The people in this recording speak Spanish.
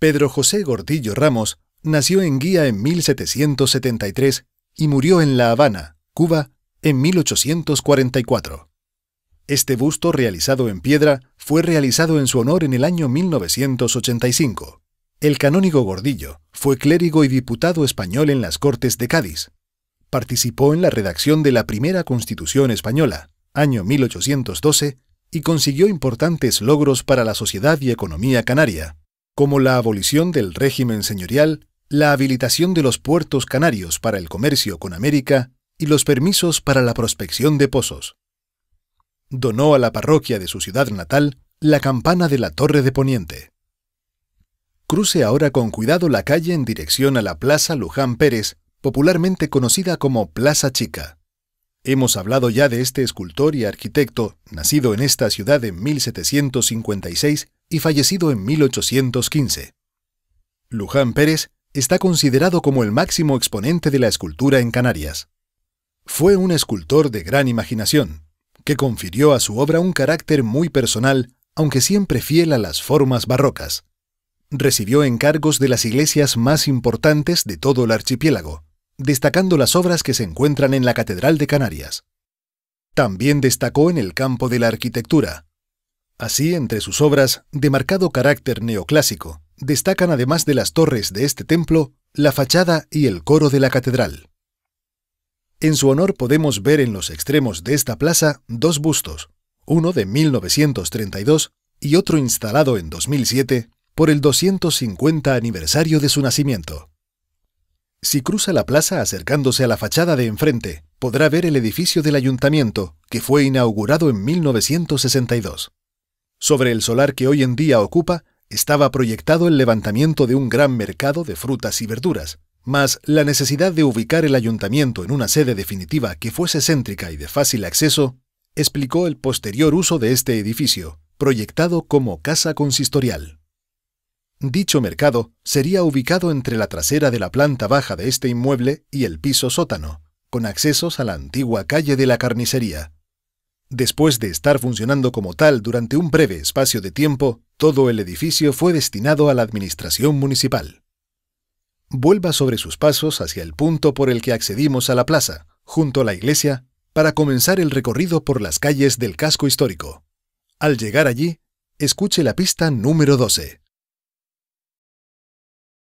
Pedro José Gordillo Ramos nació en Guía en 1773 y murió en La Habana, Cuba, en 1844. Este busto realizado en piedra fue realizado en su honor en el año 1985. El canónigo Gordillo fue clérigo y diputado español en las Cortes de Cádiz. Participó en la redacción de la primera Constitución española, año 1812, y consiguió importantes logros para la sociedad y economía canaria, como la abolición del régimen señorial, la habilitación de los puertos canarios para el comercio con América y los permisos para la prospección de pozos. Donó a la parroquia de su ciudad natal la campana de la Torre de Poniente. Cruce ahora con cuidado la calle en dirección a la Plaza Luján Pérez, popularmente conocida como Plaza Chica. Hemos hablado ya de este escultor y arquitecto, nacido en esta ciudad en 1756 y fallecido en 1815. Luján Pérez está considerado como el máximo exponente de la escultura en Canarias. Fue un escultor de gran imaginación, que confirió a su obra un carácter muy personal, aunque siempre fiel a las formas barrocas. Recibió encargos de las iglesias más importantes de todo el archipiélago, destacando las obras que se encuentran en la Catedral de Canarias. También destacó en el campo de la arquitectura, Así, entre sus obras, de marcado carácter neoclásico, destacan además de las torres de este templo, la fachada y el coro de la catedral. En su honor podemos ver en los extremos de esta plaza dos bustos, uno de 1932 y otro instalado en 2007 por el 250 aniversario de su nacimiento. Si cruza la plaza acercándose a la fachada de enfrente, podrá ver el edificio del ayuntamiento, que fue inaugurado en 1962. Sobre el solar que hoy en día ocupa estaba proyectado el levantamiento de un gran mercado de frutas y verduras, mas la necesidad de ubicar el ayuntamiento en una sede definitiva que fuese céntrica y de fácil acceso explicó el posterior uso de este edificio, proyectado como casa consistorial. Dicho mercado sería ubicado entre la trasera de la planta baja de este inmueble y el piso sótano, con accesos a la antigua calle de la carnicería, Después de estar funcionando como tal durante un breve espacio de tiempo, todo el edificio fue destinado a la administración municipal. Vuelva sobre sus pasos hacia el punto por el que accedimos a la plaza, junto a la iglesia, para comenzar el recorrido por las calles del casco histórico. Al llegar allí, escuche la pista número 12.